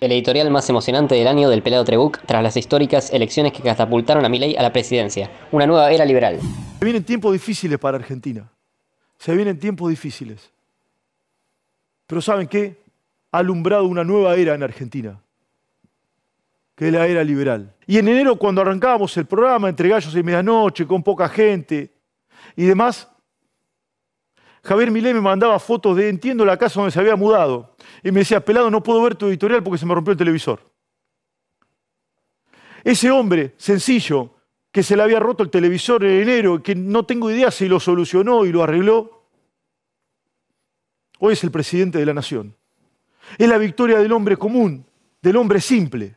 El editorial más emocionante del año del pelado Trebuc tras las históricas elecciones que catapultaron a Milei a la presidencia. Una nueva era liberal. Se vienen tiempos difíciles para Argentina. Se vienen tiempos difíciles. Pero ¿saben qué? Ha alumbrado una nueva era en Argentina, que es la era liberal. Y en enero, cuando arrancábamos el programa, entre gallos y medianoche, con poca gente y demás, Javier Milei me mandaba fotos de, entiendo, la casa donde se había mudado. Y me decía, pelado, no puedo ver tu editorial porque se me rompió el televisor. Ese hombre sencillo, que se le había roto el televisor en enero, que no tengo idea si lo solucionó y lo arregló, hoy es el presidente de la nación. Es la victoria del hombre común, del hombre simple.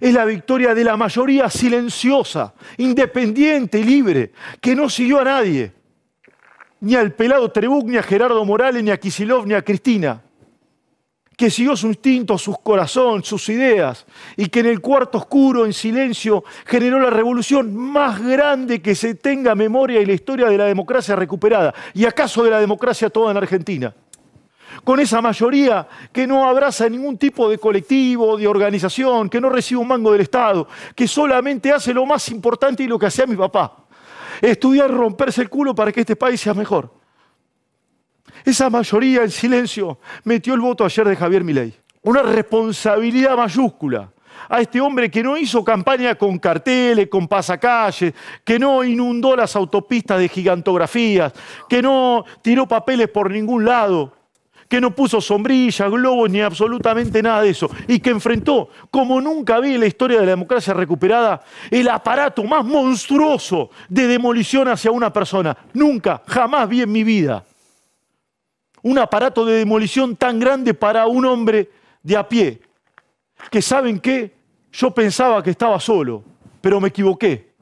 Es la victoria de la mayoría silenciosa, independiente y libre, que no siguió a nadie, ni al pelado Trebuk, ni a Gerardo Morales, ni a Kisilov, ni a Cristina, que siguió su instinto, sus corazón, sus ideas, y que en el cuarto oscuro, en silencio, generó la revolución más grande que se tenga memoria en la historia de la democracia recuperada, y acaso de la democracia toda en Argentina con esa mayoría que no abraza ningún tipo de colectivo, de organización, que no recibe un mango del Estado, que solamente hace lo más importante y lo que hacía mi papá estudiar, romperse el culo para que este país sea mejor. Esa mayoría en silencio metió el voto ayer de Javier Milei. Una responsabilidad mayúscula a este hombre que no hizo campaña con carteles, con pasacalles, que no inundó las autopistas de gigantografías, que no tiró papeles por ningún lado, que no puso sombrillas, globos ni absolutamente nada de eso, y que enfrentó, como nunca vi en la historia de la democracia recuperada, el aparato más monstruoso de demolición hacia una persona. Nunca, jamás vi en mi vida un aparato de demolición tan grande para un hombre de a pie, que saben qué, yo pensaba que estaba solo, pero me equivoqué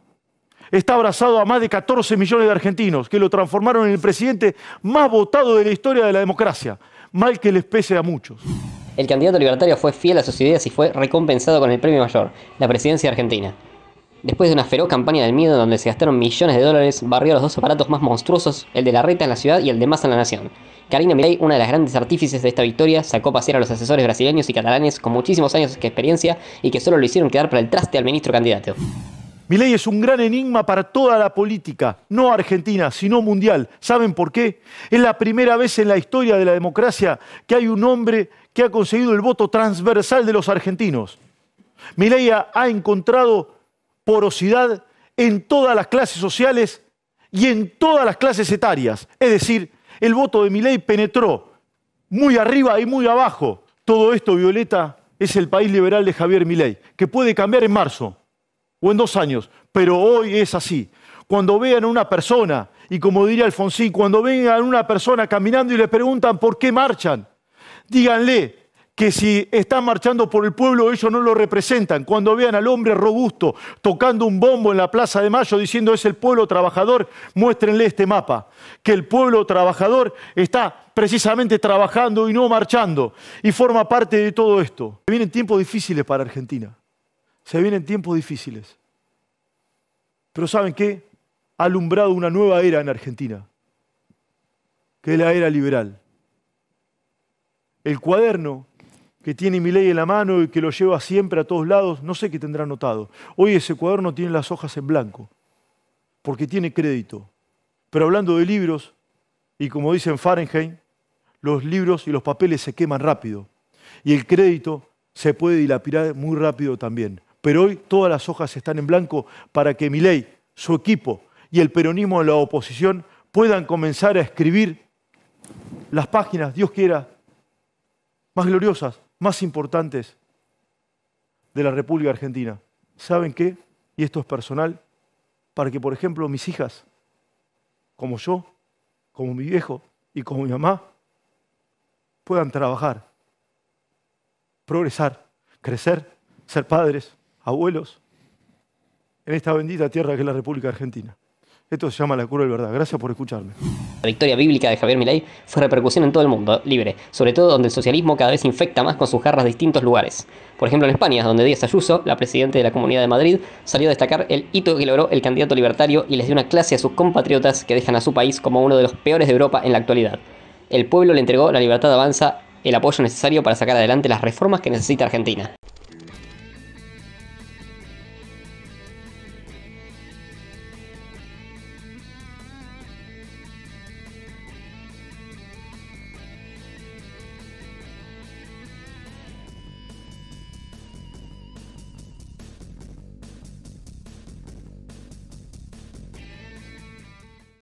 está abrazado a más de 14 millones de argentinos, que lo transformaron en el presidente más votado de la historia de la democracia mal que les pese a muchos. El candidato libertario fue fiel a sus ideas y fue recompensado con el premio mayor, la presidencia argentina. Después de una feroz campaña del miedo donde se gastaron millones de dólares, barrió los dos aparatos más monstruosos, el de la reta en la ciudad y el de más en la nación. Karina Milei, una de las grandes artífices de esta victoria, sacó a pasear a los asesores brasileños y catalanes con muchísimos años de experiencia y que solo lo hicieron quedar para el traste al ministro candidato. Milei es un gran enigma para toda la política, no argentina, sino mundial. ¿Saben por qué? Es la primera vez en la historia de la democracia que hay un hombre que ha conseguido el voto transversal de los argentinos. Milei ha encontrado porosidad en todas las clases sociales y en todas las clases etarias. Es decir, el voto de Milei penetró muy arriba y muy abajo. Todo esto, Violeta, es el país liberal de Javier Milei, que puede cambiar en marzo o en dos años, pero hoy es así. Cuando vean a una persona, y como diría Alfonsín, cuando vean a una persona caminando y le preguntan por qué marchan, díganle que si están marchando por el pueblo ellos no lo representan. Cuando vean al hombre robusto tocando un bombo en la Plaza de Mayo diciendo es el pueblo trabajador, muéstrenle este mapa, que el pueblo trabajador está precisamente trabajando y no marchando y forma parte de todo esto. Vienen tiempos difíciles para Argentina. Se vienen tiempos difíciles. Pero ¿saben qué? Ha alumbrado una nueva era en Argentina, que es la era liberal. El cuaderno que tiene mi ley en la mano y que lo lleva siempre a todos lados, no sé qué tendrá notado. Hoy ese cuaderno tiene las hojas en blanco, porque tiene crédito. Pero hablando de libros, y como dicen Fahrenheit, los libros y los papeles se queman rápido. Y el crédito se puede dilapidar muy rápido también pero hoy todas las hojas están en blanco para que ley, su equipo y el peronismo de la oposición puedan comenzar a escribir las páginas, Dios quiera, más gloriosas, más importantes de la República Argentina. ¿Saben qué? Y esto es personal, para que, por ejemplo, mis hijas, como yo, como mi viejo y como mi mamá, puedan trabajar, progresar, crecer, ser padres, abuelos en esta bendita tierra que es la República Argentina. Esto se llama la cura de verdad. Gracias por escucharme. La victoria bíblica de Javier Milei fue repercusión en todo el mundo libre, sobre todo donde el socialismo cada vez infecta más con sus garras distintos lugares. Por ejemplo, en España, donde Díaz Ayuso, la presidenta de la Comunidad de Madrid, salió a destacar el hito que logró el candidato libertario y les dio una clase a sus compatriotas que dejan a su país como uno de los peores de Europa en la actualidad. El pueblo le entregó la libertad de avanza, el apoyo necesario para sacar adelante las reformas que necesita Argentina.